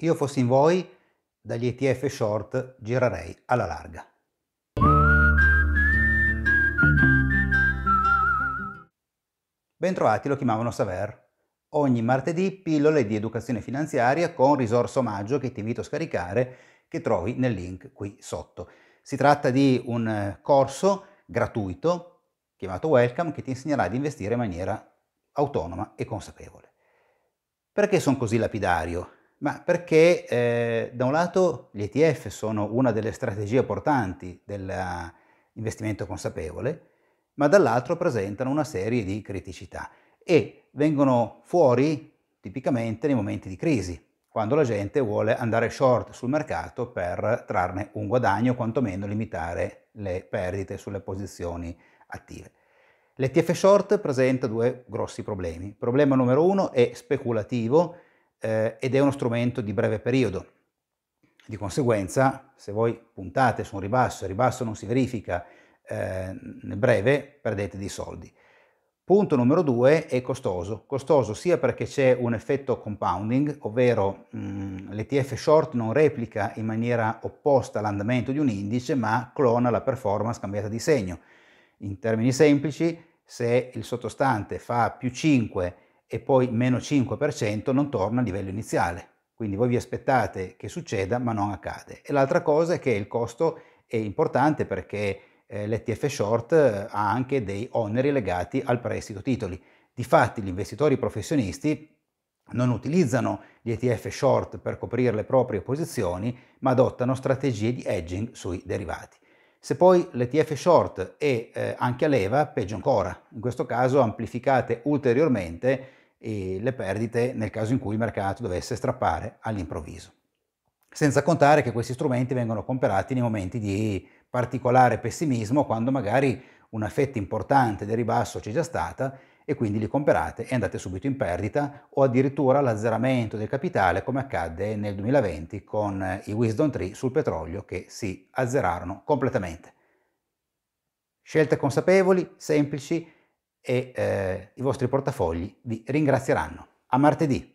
Io fossi in voi, dagli ETF short girerei alla larga. Bentrovati lo chiamavano Saver. Ogni martedì pillole di educazione finanziaria con risorso omaggio che ti invito a scaricare che trovi nel link qui sotto. Si tratta di un eh, corso gratuito chiamato Welcome che ti insegnerà ad investire in maniera autonoma e consapevole. Perché sono così lapidario? Ma perché eh, da un lato gli ETF sono una delle strategie portanti dell'investimento eh, consapevole, ma dall'altro presentano una serie di criticità e vengono fuori tipicamente nei momenti di crisi, quando la gente vuole andare short sul mercato per trarne un guadagno o quantomeno limitare le perdite sulle posizioni attive. L'ETF short presenta due grossi problemi. problema numero uno è speculativo eh, ed è uno strumento di breve periodo. Di conseguenza, se voi puntate su un ribasso e il ribasso non si verifica eh, nel breve, perdete dei soldi. Punto numero due è costoso. Costoso sia perché c'è un effetto compounding, ovvero mh, mm, l'ETF short non replica in maniera opposta l'andamento di un indice, ma clona la performance cambiata di segno. In termini semplici, se il sottostante fa più 5 e poi meno 5% non torna al livello iniziale. Quindi voi vi aspettate che succeda ma non accade. E l'altra cosa è che il costo è importante perché eh, l'ETF short eh, ha anche dei oneri legati al prestito titoli. Difatti gli investitori professionisti non utilizzano gli ETF short per coprire le proprie posizioni, ma adottano strategie di hedging sui derivati. Se poi l'ETF short è eh, anche a leva, peggio ancora. In questo caso amplificate ulteriormente le perdite nel caso in cui il mercato dovesse strappare all'improvviso. Senza contare che questi strumenti vengono comprati nei momenti di particolare pessimismo, quando magari una fetta importante del ribasso c'è già stata e quindi li comprate e andate subito in perdita o addirittura l'azzeramento del capitale come accadde nel 2020 con i Wisdom Tree sul petrolio che si azzerarono completamente. Scelte consapevoli, semplici e eh, i vostri portafogli vi ringrazieranno. A martedì!